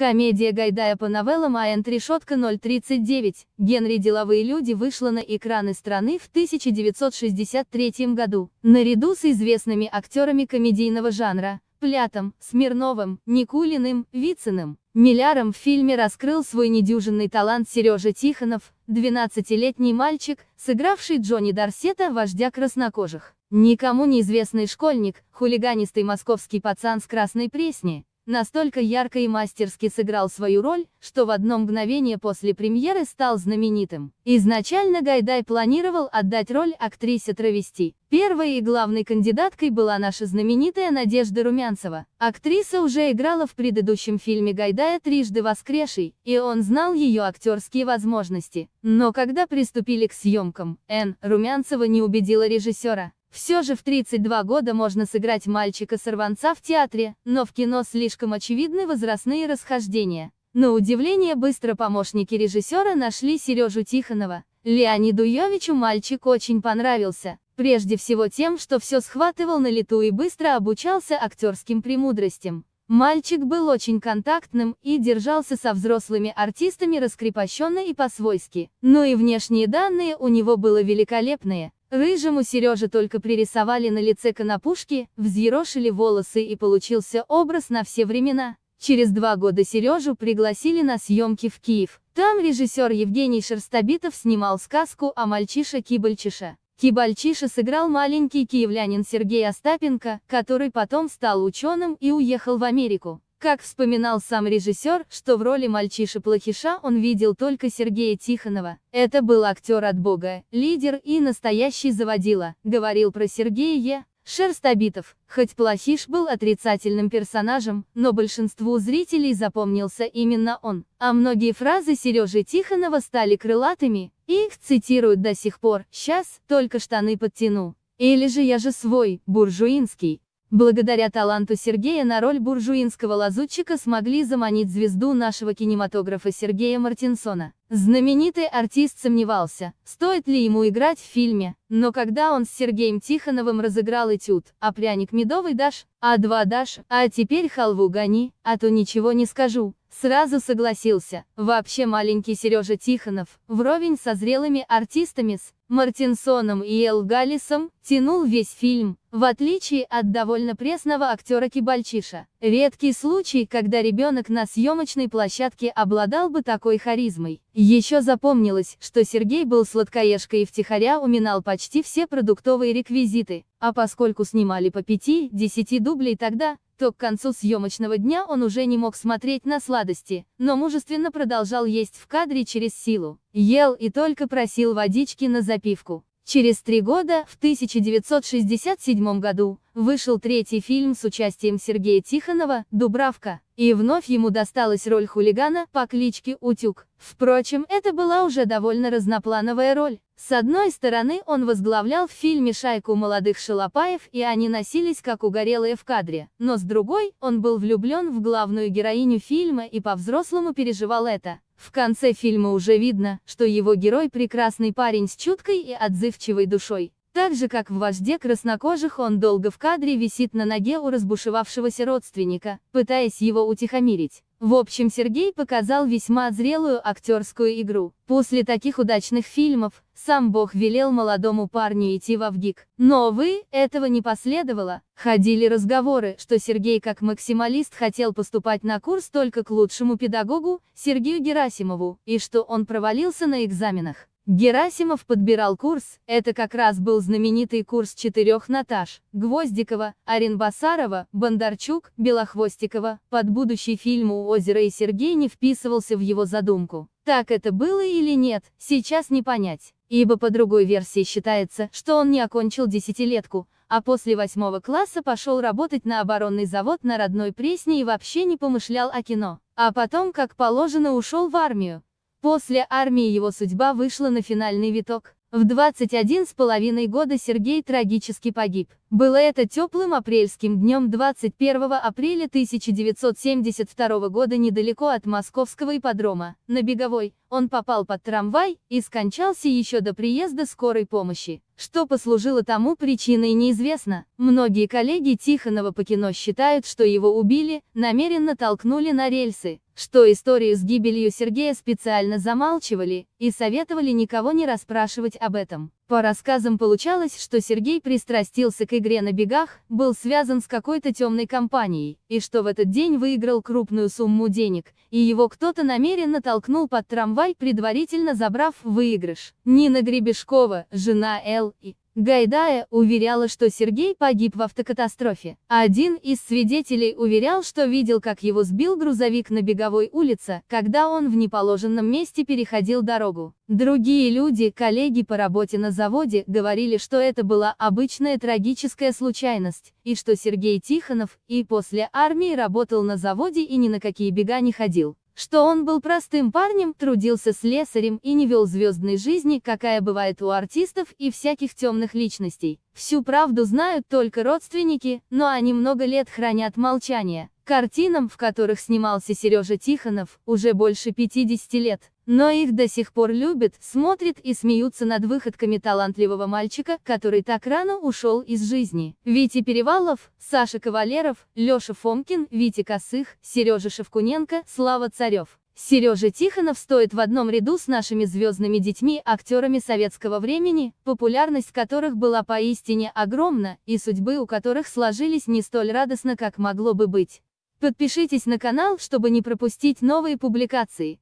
Комедия Гайдая по новеллам АН «Решетка 039. Генри «Деловые люди» вышла на экраны страны в 1963 году. Наряду с известными актерами комедийного жанра, Плятом, Смирновым, Никулиным, Вициным, Милляром в фильме раскрыл свой недюжинный талант Сережа Тихонов, 12-летний мальчик, сыгравший Джонни Дарсета, вождя краснокожих. Никому неизвестный школьник, хулиганистый московский пацан с красной пресни, Настолько ярко и мастерски сыграл свою роль, что в одно мгновение после премьеры стал знаменитым. Изначально Гайдай планировал отдать роль актрисе Травести. Первой и главной кандидаткой была наша знаменитая Надежда Румянцева. Актриса уже играла в предыдущем фильме Гайдая «Трижды воскреший», и он знал ее актерские возможности. Но когда приступили к съемкам, Н. Румянцева не убедила режиссера. Все же в 32 года можно сыграть мальчика-сорванца в театре, но в кино слишком очевидны возрастные расхождения. На удивление быстро помощники режиссера нашли Сережу Тихонова. Леониду Йовичу мальчик очень понравился, прежде всего тем, что все схватывал на лету и быстро обучался актерским премудростям. Мальчик был очень контактным и держался со взрослыми артистами раскрепощенно и по-свойски. Но и внешние данные у него было великолепные. Рыжему Сереже только пририсовали на лице конопушки, взъерошили волосы и получился образ на все времена. Через два года Сережу пригласили на съемки в Киев. Там режиссер Евгений Шерстобитов снимал сказку о мальчише-кибальчише. Кибальчиша сыграл маленький киевлянин Сергей Остапенко, который потом стал ученым и уехал в Америку. Как вспоминал сам режиссер, что в роли мальчиши-плохиша он видел только Сергея Тихонова. Это был актер от бога, лидер и настоящий заводила, говорил про Сергея Е. Шерстобитов. Хоть плохиш был отрицательным персонажем, но большинству зрителей запомнился именно он. А многие фразы Сережи Тихонова стали крылатыми, и их цитируют до сих пор, «Сейчас, только штаны подтяну». Или же «Я же свой, буржуинский». Благодаря таланту Сергея на роль буржуинского лазутчика смогли заманить звезду нашего кинематографа Сергея Мартинсона. Знаменитый артист сомневался, стоит ли ему играть в фильме, но когда он с Сергеем Тихоновым разыграл этюд, а пряник медовый дашь, а два дашь, а теперь халву гони, а то ничего не скажу, сразу согласился. Вообще маленький Сережа Тихонов, вровень со зрелыми артистами с Мартинсоном и Эл Галлисом, тянул весь фильм, в отличие от довольно пресного актера Кибальчиша, редкий случай, когда ребенок на съемочной площадке обладал бы такой харизмой. Еще запомнилось, что Сергей был сладкоежкой и втихаря уминал почти все продуктовые реквизиты, а поскольку снимали по 5-10 дублей тогда, то к концу съемочного дня он уже не мог смотреть на сладости, но мужественно продолжал есть в кадре через силу. Ел и только просил водички на запивку. Через три года, в 1967 году, вышел третий фильм с участием Сергея Тихонова «Дубравка», и вновь ему досталась роль хулигана по кличке Утюг. Впрочем, это была уже довольно разноплановая роль. С одной стороны, он возглавлял в фильме шайку молодых шалопаев, и они носились как угорелые в кадре, но с другой, он был влюблен в главную героиню фильма и по-взрослому переживал это. В конце фильма уже видно, что его герой прекрасный парень с чуткой и отзывчивой душой. Так же как в «Вожде краснокожих» он долго в кадре висит на ноге у разбушевавшегося родственника, пытаясь его утихомирить. В общем, Сергей показал весьма зрелую актерскую игру. После таких удачных фильмов, сам Бог велел молодому парню идти в Авгик. Но, вы этого не последовало. Ходили разговоры, что Сергей как максималист хотел поступать на курс только к лучшему педагогу, Сергею Герасимову, и что он провалился на экзаменах. Герасимов подбирал курс, это как раз был знаменитый курс четырех Наташ, Гвоздикова, Аренбасарова, Бондарчук, Белохвостикова, под будущий фильм у озера и Сергей не вписывался в его задумку. Так это было или нет, сейчас не понять, ибо по другой версии считается, что он не окончил десятилетку, а после восьмого класса пошел работать на оборонный завод на родной Пресне и вообще не помышлял о кино, а потом как положено ушел в армию, После армии его судьба вышла на финальный виток. В 21 с половиной года Сергей трагически погиб. Было это теплым апрельским днем 21 апреля 1972 года недалеко от московского ипподрома, на Беговой. Он попал под трамвай и скончался еще до приезда скорой помощи. Что послужило тому причиной неизвестно. Многие коллеги Тихонова по кино считают, что его убили, намеренно толкнули на рельсы, что историю с гибелью Сергея специально замалчивали и советовали никого не расспрашивать об этом. По рассказам получалось, что Сергей пристрастился к игре на бегах, был связан с какой-то темной компанией, и что в этот день выиграл крупную сумму денег, и его кто-то намеренно толкнул под трамвай, предварительно забрав выигрыш. Нина Гребешкова, жена Л. и Гайдая уверяла, что Сергей погиб в автокатастрофе. Один из свидетелей уверял, что видел, как его сбил грузовик на беговой улице, когда он в неположенном месте переходил дорогу. Другие люди, коллеги по работе на заводе, говорили, что это была обычная трагическая случайность, и что Сергей Тихонов и после армии работал на заводе и ни на какие бега не ходил. Что он был простым парнем, трудился с слесарем и не вел звездной жизни, какая бывает у артистов и всяких темных личностей. Всю правду знают только родственники, но они много лет хранят молчание. Картинам, в которых снимался Сережа Тихонов, уже больше 50 лет, но их до сих пор любят, смотрят и смеются над выходками талантливого мальчика, который так рано ушел из жизни. Вити Перевалов, Саша Кавалеров, Леша Фомкин, Витя Косых, Сережа Шевкуненко, Слава Царев. Сережа Тихонов стоит в одном ряду с нашими звездными детьми, актерами советского времени, популярность которых была поистине огромна, и судьбы у которых сложились не столь радостно, как могло бы быть. Подпишитесь на канал, чтобы не пропустить новые публикации.